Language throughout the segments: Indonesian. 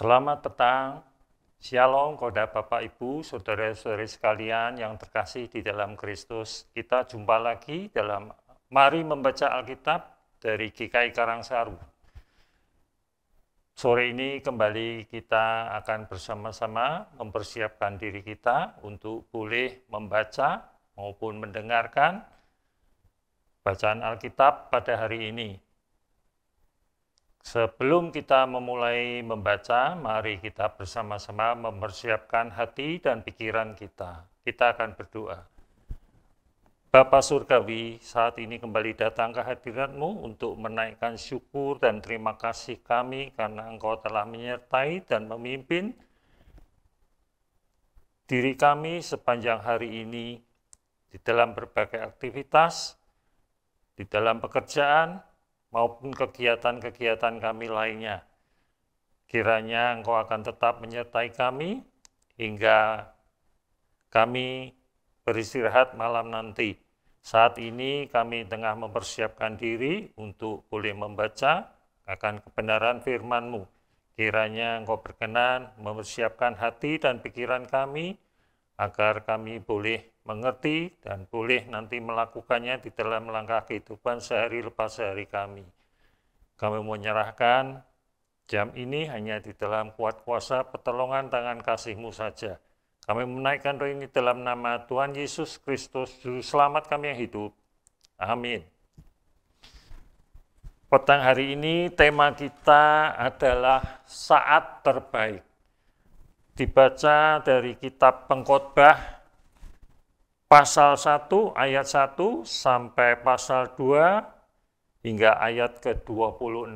Selamat petang, Shalom Koda Bapak Ibu, Saudara-saudari sekalian yang terkasih di dalam Kristus. Kita jumpa lagi dalam Mari Membaca Alkitab dari GKI Karangsaru. Sore ini kembali kita akan bersama-sama mempersiapkan diri kita untuk boleh membaca maupun mendengarkan bacaan Alkitab pada hari ini. Sebelum kita memulai membaca, mari kita bersama-sama mempersiapkan hati dan pikiran kita. Kita akan berdoa. Bapa Surgawi, saat ini kembali datang ke hadiratmu untuk menaikkan syukur dan terima kasih kami karena engkau telah menyertai dan memimpin diri kami sepanjang hari ini di dalam berbagai aktivitas, di dalam pekerjaan, maupun kegiatan-kegiatan kami lainnya. Kiranya Engkau akan tetap menyertai kami hingga kami beristirahat malam nanti. Saat ini kami tengah mempersiapkan diri untuk boleh membaca akan kebenaran firman-Mu. Kiranya Engkau berkenan mempersiapkan hati dan pikiran kami agar kami boleh mengerti dan boleh nanti melakukannya di dalam langkah kehidupan sehari lepas sehari kami. Kami menyerahkan jam ini hanya di dalam kuat kuasa pertolongan tangan kasihmu saja. Kami menaikkan roh ini dalam nama Tuhan Yesus Kristus, Juru Selamat kami yang hidup. Amin. Petang hari ini tema kita adalah saat terbaik dibaca dari kitab pengkhotbah pasal 1 ayat 1 sampai pasal 2 hingga ayat ke-26.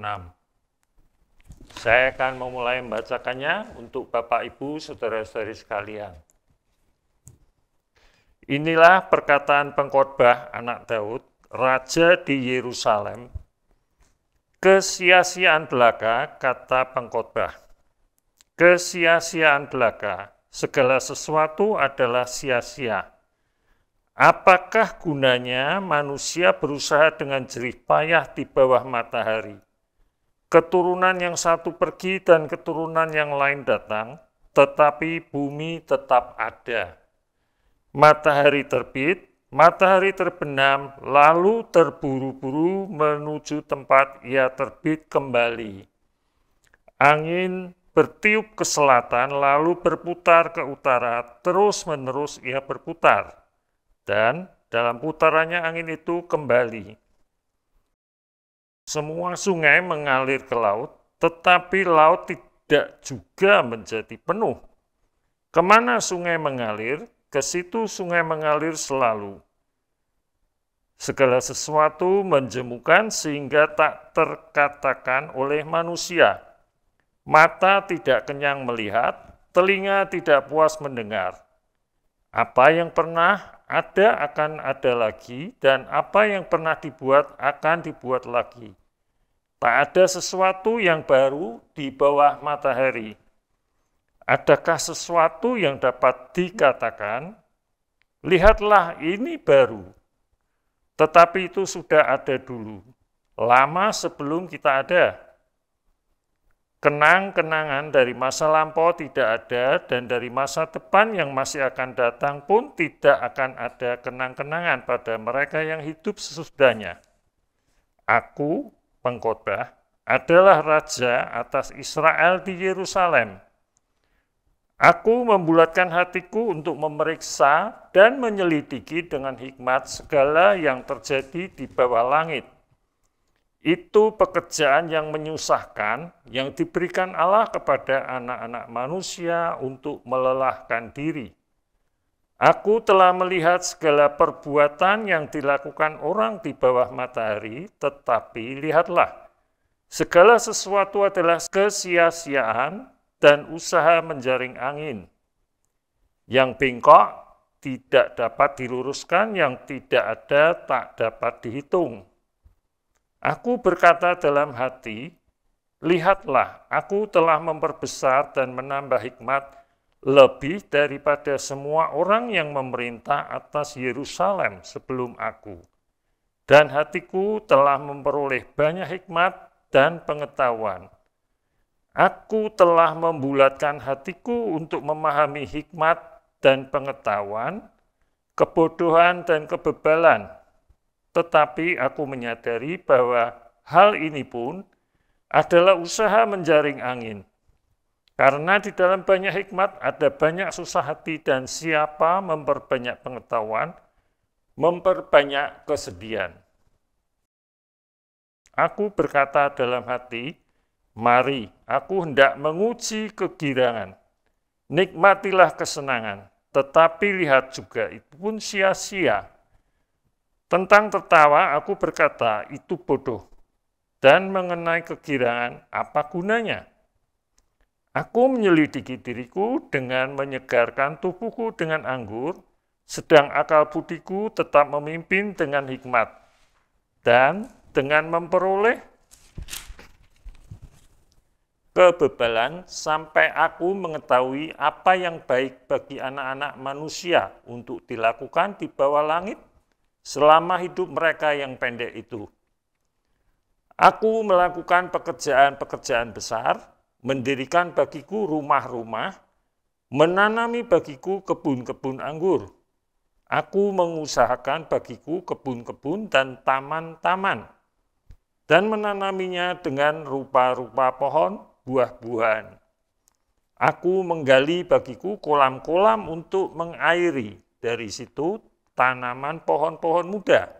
Saya akan memulai membacakannya untuk Bapak Ibu saudara-saudari sekalian. Inilah perkataan pengkhotbah anak Daud, raja di Yerusalem. Kesia-siaan belaka kata pengkhotbah kesia-siaan belaka. Segala sesuatu adalah sia-sia. Apakah gunanya manusia berusaha dengan jerih payah di bawah matahari? Keturunan yang satu pergi dan keturunan yang lain datang, tetapi bumi tetap ada. Matahari terbit, matahari terbenam, lalu terburu-buru menuju tempat ia terbit kembali. Angin bertiup ke selatan, lalu berputar ke utara, terus-menerus ia berputar. Dan dalam putarannya angin itu kembali. Semua sungai mengalir ke laut, tetapi laut tidak juga menjadi penuh. Kemana sungai mengalir, ke situ sungai mengalir selalu. Segala sesuatu menjemukan sehingga tak terkatakan oleh manusia mata tidak kenyang melihat, telinga tidak puas mendengar. Apa yang pernah ada akan ada lagi, dan apa yang pernah dibuat akan dibuat lagi. Tak ada sesuatu yang baru di bawah matahari. Adakah sesuatu yang dapat dikatakan, "Lihatlah, ini baru"? Tetapi itu sudah ada dulu, lama sebelum kita ada. Kenang-kenangan dari masa lampau tidak ada, dan dari masa depan yang masih akan datang pun tidak akan ada kenang-kenangan pada mereka yang hidup sesudahnya. Aku, pengkhotbah, adalah raja atas Israel di Yerusalem. Aku membulatkan hatiku untuk memeriksa dan menyelidiki dengan hikmat segala yang terjadi di bawah langit itu pekerjaan yang menyusahkan yang diberikan Allah kepada anak-anak manusia untuk melelahkan diri. Aku telah melihat segala perbuatan yang dilakukan orang di bawah matahari, tetapi lihatlah, segala sesuatu adalah kesia-siaan dan usaha menjaring angin. Yang bengkok tidak dapat diluruskan, yang tidak ada tak dapat dihitung. Aku berkata dalam hati, lihatlah, aku telah memperbesar dan menambah hikmat lebih daripada semua orang yang memerintah atas Yerusalem sebelum aku. Dan hatiku telah memperoleh banyak hikmat dan pengetahuan. Aku telah membulatkan hatiku untuk memahami hikmat dan pengetahuan, kebodohan dan kebebalan, tetapi aku menyadari bahwa hal ini pun adalah usaha menjaring angin. Karena di dalam banyak hikmat ada banyak susah hati dan siapa memperbanyak pengetahuan, memperbanyak kesedihan. Aku berkata dalam hati, mari aku hendak menguji kegirangan. Nikmatilah kesenangan, tetapi lihat juga itu pun sia-sia tentang tertawa, aku berkata, itu bodoh. Dan mengenai kegirangan apa gunanya? Aku menyelidiki diriku dengan menyegarkan tubuhku dengan anggur, sedang akal budiku tetap memimpin dengan hikmat. Dan dengan memperoleh kebebalan sampai aku mengetahui apa yang baik bagi anak-anak manusia untuk dilakukan di bawah langit selama hidup mereka yang pendek itu. Aku melakukan pekerjaan-pekerjaan besar, mendirikan bagiku rumah-rumah, menanami bagiku kebun-kebun anggur. Aku mengusahakan bagiku kebun-kebun dan taman-taman, dan menanaminya dengan rupa-rupa pohon, buah-buahan. Aku menggali bagiku kolam-kolam untuk mengairi. Dari situ tanaman pohon-pohon muda.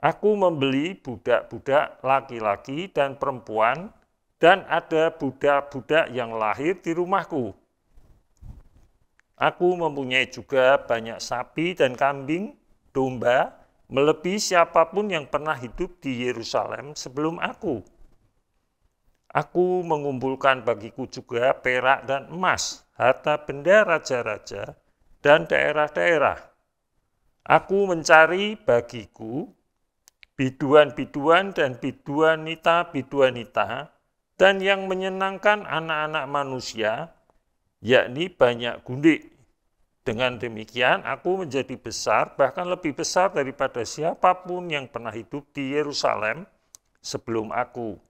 Aku membeli budak-budak laki-laki dan perempuan, dan ada budak-budak yang lahir di rumahku. Aku mempunyai juga banyak sapi dan kambing, domba, melebihi siapapun yang pernah hidup di Yerusalem sebelum aku. Aku mengumpulkan bagiku juga perak dan emas, harta benda raja-raja, dan daerah-daerah Aku mencari bagiku biduan-biduan dan biduanita-biduanita dan yang menyenangkan anak-anak manusia, yakni banyak gundik. Dengan demikian, aku menjadi besar, bahkan lebih besar daripada siapapun yang pernah hidup di Yerusalem sebelum aku.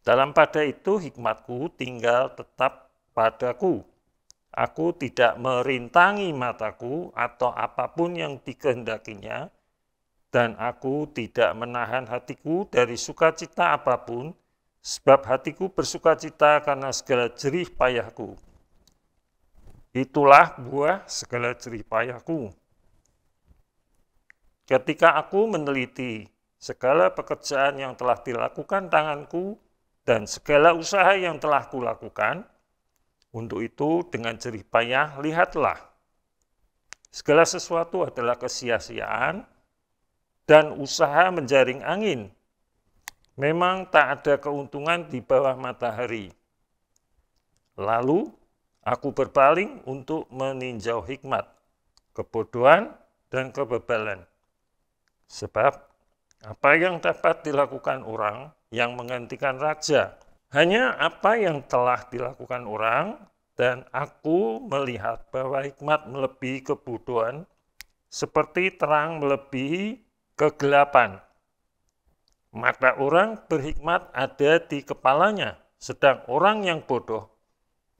Dalam pada itu, hikmatku tinggal tetap padaku Aku tidak merintangi mataku atau apapun yang dikehendakinya, dan aku tidak menahan hatiku dari sukacita apapun, sebab hatiku bersukacita karena segala jerih payahku. Itulah buah segala jerih payahku. Ketika aku meneliti segala pekerjaan yang telah dilakukan tanganku dan segala usaha yang telah kulakukan, untuk itu dengan jerih payah lihatlah segala sesuatu adalah kesia-siaan dan usaha menjaring angin. Memang tak ada keuntungan di bawah matahari. Lalu aku berpaling untuk meninjau hikmat, kebodohan, dan kebebalan. Sebab apa yang dapat dilakukan orang yang menggantikan raja hanya apa yang telah dilakukan orang, dan aku melihat bahwa hikmat melebihi kebutuhan seperti terang melebihi kegelapan. Mata orang berhikmat ada di kepalanya, sedang orang yang bodoh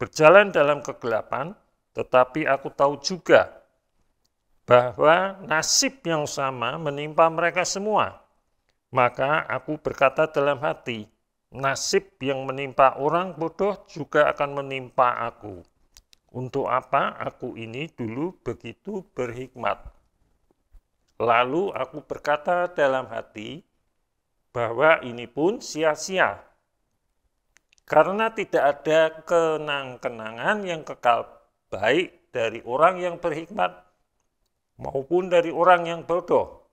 berjalan dalam kegelapan, tetapi aku tahu juga bahwa nasib yang sama menimpa mereka semua. Maka aku berkata dalam hati, nasib yang menimpa orang bodoh juga akan menimpa aku. Untuk apa aku ini dulu begitu berhikmat? Lalu aku berkata dalam hati bahwa ini pun sia-sia. Karena tidak ada kenang-kenangan yang kekal baik dari orang yang berhikmat maupun dari orang yang bodoh.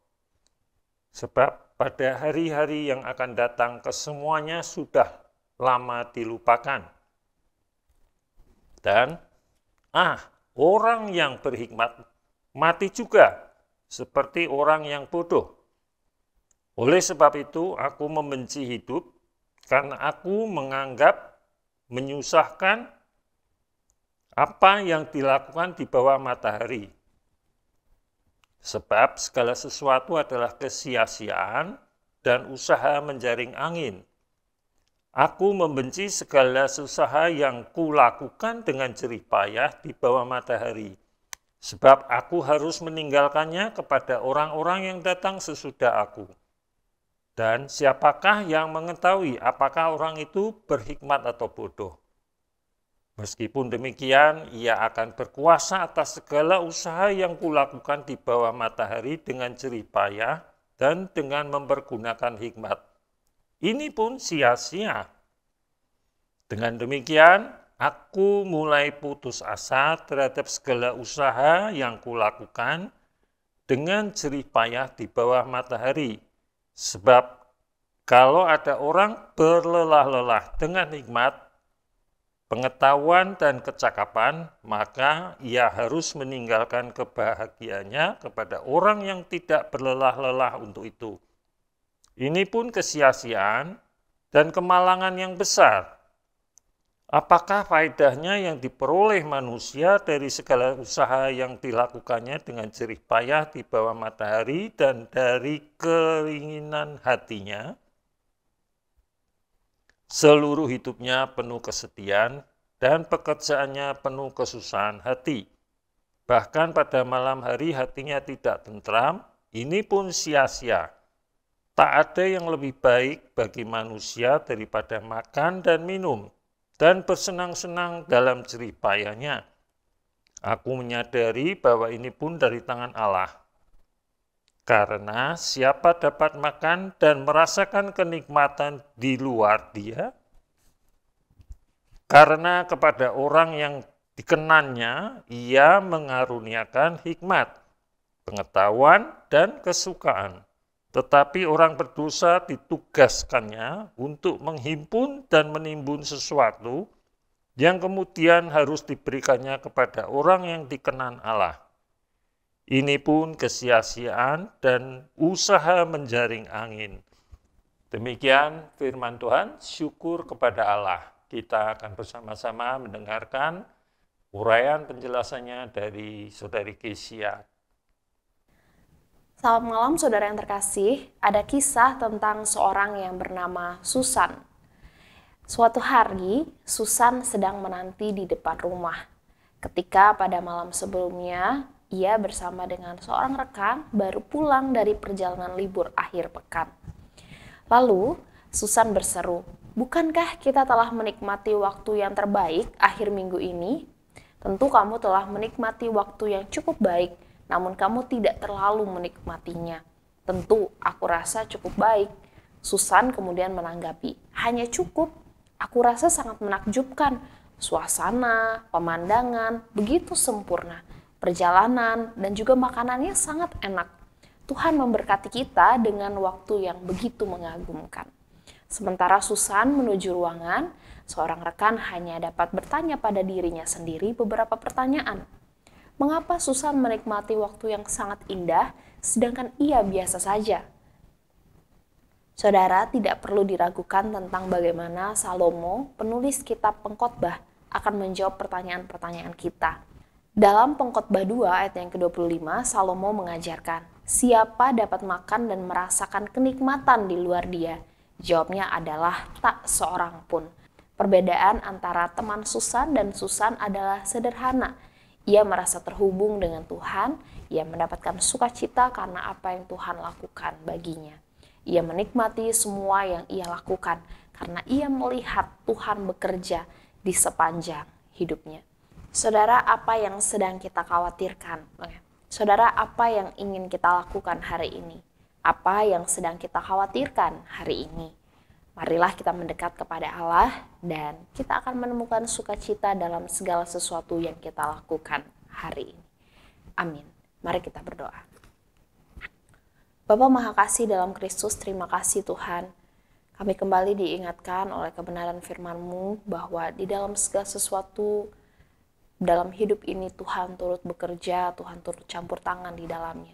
Sebab pada hari-hari yang akan datang kesemuanya sudah lama dilupakan. Dan ah, orang yang berhikmat mati juga seperti orang yang bodoh. Oleh sebab itu aku membenci hidup karena aku menganggap menyusahkan apa yang dilakukan di bawah matahari Sebab segala sesuatu adalah kesia-siaan dan usaha menjaring angin. Aku membenci segala usaha yang kulakukan dengan jerih payah di bawah matahari. Sebab aku harus meninggalkannya kepada orang-orang yang datang sesudah aku. Dan siapakah yang mengetahui apakah orang itu berhikmat atau bodoh? Meskipun demikian, ia akan berkuasa atas segala usaha yang kulakukan di bawah matahari dengan jerih payah dan dengan mempergunakan hikmat. Ini pun sia-sia. Dengan demikian, aku mulai putus asa terhadap segala usaha yang kulakukan dengan jerih payah di bawah matahari. Sebab kalau ada orang berlelah-lelah dengan hikmat, pengetahuan dan kecakapan, maka ia harus meninggalkan kebahagiaannya kepada orang yang tidak berlelah-lelah untuk itu. Ini pun kesia-siaan dan kemalangan yang besar. Apakah faedahnya yang diperoleh manusia dari segala usaha yang dilakukannya dengan jerih payah di bawah matahari dan dari keinginan hatinya? Seluruh hidupnya penuh kesetiaan dan pekerjaannya penuh kesusahan hati. Bahkan pada malam hari hatinya tidak tentram, ini pun sia-sia. Tak ada yang lebih baik bagi manusia daripada makan dan minum, dan bersenang-senang dalam ceripayanya Aku menyadari bahwa ini pun dari tangan Allah. Karena siapa dapat makan dan merasakan kenikmatan di luar dia, karena kepada orang yang dikenannya ia mengaruniakan hikmat, pengetahuan, dan kesukaan. Tetapi orang berdosa ditugaskannya untuk menghimpun dan menimbun sesuatu yang kemudian harus diberikannya kepada orang yang dikenan Allah. Ini pun kesia-siaan dan usaha menjaring angin. Demikian firman Tuhan, syukur kepada Allah. Kita akan bersama-sama mendengarkan uraian penjelasannya dari Saudari Kesia. Selamat malam saudara yang terkasih. Ada kisah tentang seorang yang bernama Susan. Suatu hari, Susan sedang menanti di depan rumah. Ketika pada malam sebelumnya ia bersama dengan seorang rekan baru pulang dari perjalanan libur akhir pekan. Lalu, Susan berseru, "Bukankah kita telah menikmati waktu yang terbaik akhir minggu ini? Tentu kamu telah menikmati waktu yang cukup baik, namun kamu tidak terlalu menikmatinya. Tentu aku rasa cukup baik." Susan kemudian menanggapi, "Hanya cukup. Aku rasa sangat menakjubkan. Suasana, pemandangan begitu sempurna." perjalanan, dan juga makanannya sangat enak. Tuhan memberkati kita dengan waktu yang begitu mengagumkan. Sementara Susan menuju ruangan, seorang rekan hanya dapat bertanya pada dirinya sendiri beberapa pertanyaan. Mengapa Susan menikmati waktu yang sangat indah, sedangkan ia biasa saja? Saudara tidak perlu diragukan tentang bagaimana Salomo, penulis kitab Pengkhotbah, akan menjawab pertanyaan-pertanyaan kita dalam Pengkhotbah 2 ayat yang ke-25, Salomo mengajarkan, siapa dapat makan dan merasakan kenikmatan di luar dia? Jawabnya adalah tak seorang pun. Perbedaan antara teman Susan dan Susan adalah sederhana. Ia merasa terhubung dengan Tuhan, ia mendapatkan sukacita karena apa yang Tuhan lakukan baginya. Ia menikmati semua yang ia lakukan karena ia melihat Tuhan bekerja di sepanjang hidupnya. Saudara, apa yang sedang kita khawatirkan? Saudara, apa yang ingin kita lakukan hari ini? Apa yang sedang kita khawatirkan hari ini? Marilah kita mendekat kepada Allah dan kita akan menemukan sukacita dalam segala sesuatu yang kita lakukan hari ini. Amin. Mari kita berdoa. Bapak Maha Kasih dalam Kristus, terima kasih Tuhan. Kami kembali diingatkan oleh kebenaran firman-Mu bahwa di dalam segala sesuatu dalam hidup ini Tuhan turut bekerja, Tuhan turut campur tangan di dalamnya.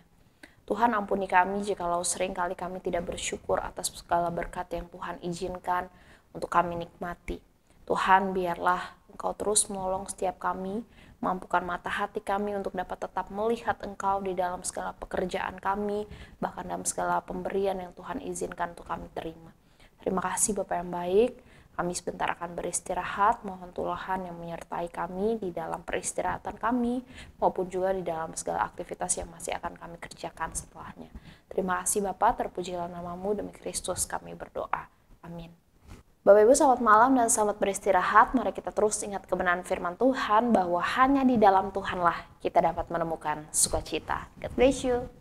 Tuhan ampuni kami jikalau sering kali kami tidak bersyukur atas segala berkat yang Tuhan izinkan untuk kami nikmati. Tuhan biarlah Engkau terus menolong setiap kami, mampukan mata hati kami untuk dapat tetap melihat Engkau di dalam segala pekerjaan kami, bahkan dalam segala pemberian yang Tuhan izinkan untuk kami terima. Terima kasih Bapak yang baik. Kami sebentar akan beristirahat, mohon Tuhan yang menyertai kami di dalam peristirahatan kami, maupun juga di dalam segala aktivitas yang masih akan kami kerjakan setelahnya. Terima kasih Bapak, terpujilah namamu, demi Kristus kami berdoa. Amin. Bapak Ibu selamat malam dan selamat beristirahat. Mari kita terus ingat kebenaran firman Tuhan bahwa hanya di dalam Tuhanlah kita dapat menemukan sukacita. God bless you.